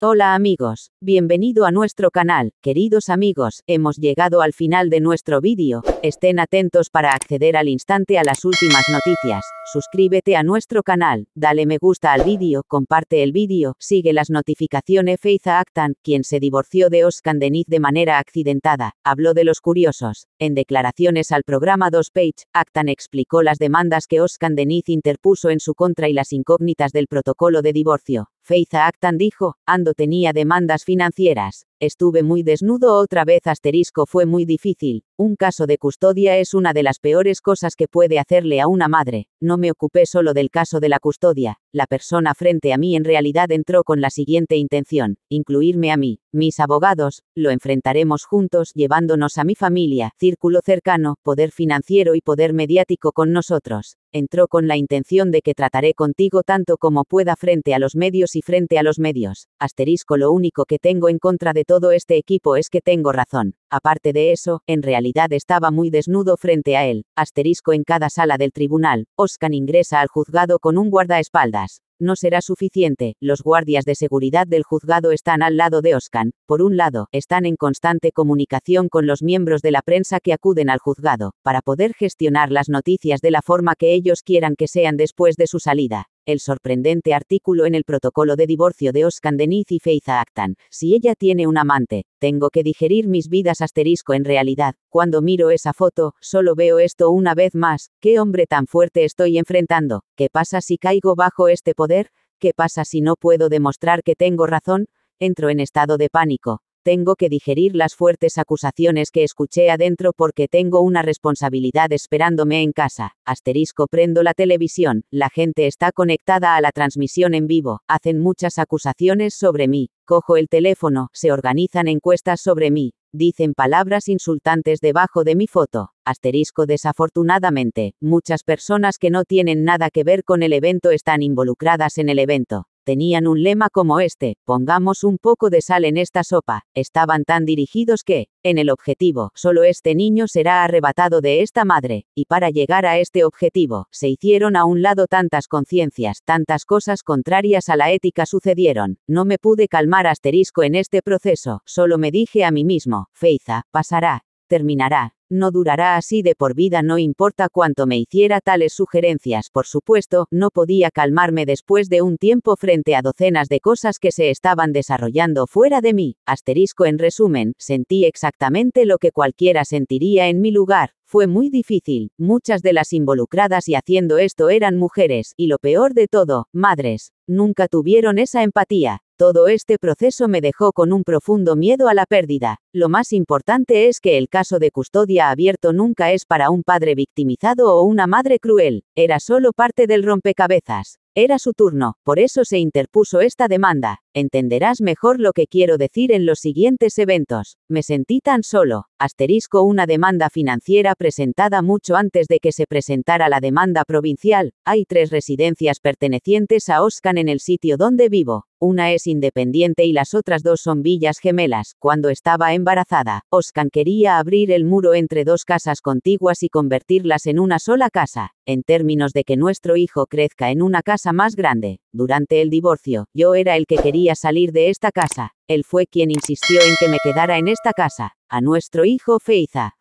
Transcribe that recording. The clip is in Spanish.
Hola amigos, bienvenido a nuestro canal, queridos amigos, hemos llegado al final de nuestro vídeo, estén atentos para acceder al instante a las últimas noticias, suscríbete a nuestro canal, dale me gusta al vídeo, comparte el vídeo, sigue las notificaciones Feiza Actan, quien se divorció de Oscar Deniz de manera accidentada, habló de los curiosos, en declaraciones al programa 2 Page, Actan explicó las demandas que Oscar Deniz interpuso en su contra y las incógnitas del protocolo de divorcio, Feiza Actan dijo, Ando tenía demandas financieras. Estuve muy desnudo otra vez asterisco fue muy difícil, un caso de custodia es una de las peores cosas que puede hacerle a una madre, no me ocupé solo del caso de la custodia, la persona frente a mí en realidad entró con la siguiente intención, incluirme a mí, mis abogados, lo enfrentaremos juntos llevándonos a mi familia, círculo cercano, poder financiero y poder mediático con nosotros. Entró con la intención de que trataré contigo tanto como pueda frente a los medios y frente a los medios. Asterisco lo único que tengo en contra de todo este equipo es que tengo razón. Aparte de eso, en realidad estaba muy desnudo frente a él, asterisco en cada sala del tribunal, Oscan ingresa al juzgado con un guardaespaldas. No será suficiente, los guardias de seguridad del juzgado están al lado de Oscan, por un lado, están en constante comunicación con los miembros de la prensa que acuden al juzgado, para poder gestionar las noticias de la forma que ellos quieran que sean después de su salida el sorprendente artículo en el protocolo de divorcio de Oscar Deniz y Feiza Actan. Si ella tiene un amante, tengo que digerir mis vidas asterisco en realidad. Cuando miro esa foto, solo veo esto una vez más. ¿Qué hombre tan fuerte estoy enfrentando? ¿Qué pasa si caigo bajo este poder? ¿Qué pasa si no puedo demostrar que tengo razón? Entro en estado de pánico tengo que digerir las fuertes acusaciones que escuché adentro porque tengo una responsabilidad esperándome en casa. Asterisco prendo la televisión, la gente está conectada a la transmisión en vivo, hacen muchas acusaciones sobre mí, cojo el teléfono, se organizan encuestas sobre mí, dicen palabras insultantes debajo de mi foto. Asterisco desafortunadamente, muchas personas que no tienen nada que ver con el evento están involucradas en el evento tenían un lema como este, pongamos un poco de sal en esta sopa, estaban tan dirigidos que, en el objetivo, solo este niño será arrebatado de esta madre, y para llegar a este objetivo, se hicieron a un lado tantas conciencias, tantas cosas contrarias a la ética sucedieron, no me pude calmar asterisco en este proceso, solo me dije a mí mismo, Feiza, pasará, terminará, no durará así de por vida, no importa cuánto me hiciera tales sugerencias, por supuesto, no podía calmarme después de un tiempo frente a docenas de cosas que se estaban desarrollando fuera de mí, asterisco en resumen, sentí exactamente lo que cualquiera sentiría en mi lugar, fue muy difícil, muchas de las involucradas y haciendo esto eran mujeres, y lo peor de todo, madres, nunca tuvieron esa empatía, todo este proceso me dejó con un profundo miedo a la pérdida. Lo más importante es que el caso de custodia abierto nunca es para un padre victimizado o una madre cruel, era solo parte del rompecabezas. Era su turno, por eso se interpuso esta demanda. Entenderás mejor lo que quiero decir en los siguientes eventos. Me sentí tan solo asterisco una demanda financiera presentada mucho antes de que se presentara la demanda provincial, hay tres residencias pertenecientes a Oscan en el sitio donde vivo, una es independiente y las otras dos son villas gemelas, cuando estaba embarazada, Oscan quería abrir el muro entre dos casas contiguas y convertirlas en una sola casa, en términos de que nuestro hijo crezca en una casa más grande, durante el divorcio, yo era el que quería salir de esta casa, él fue quien insistió en que me quedara en esta casa, a nuestro hijo Feiza.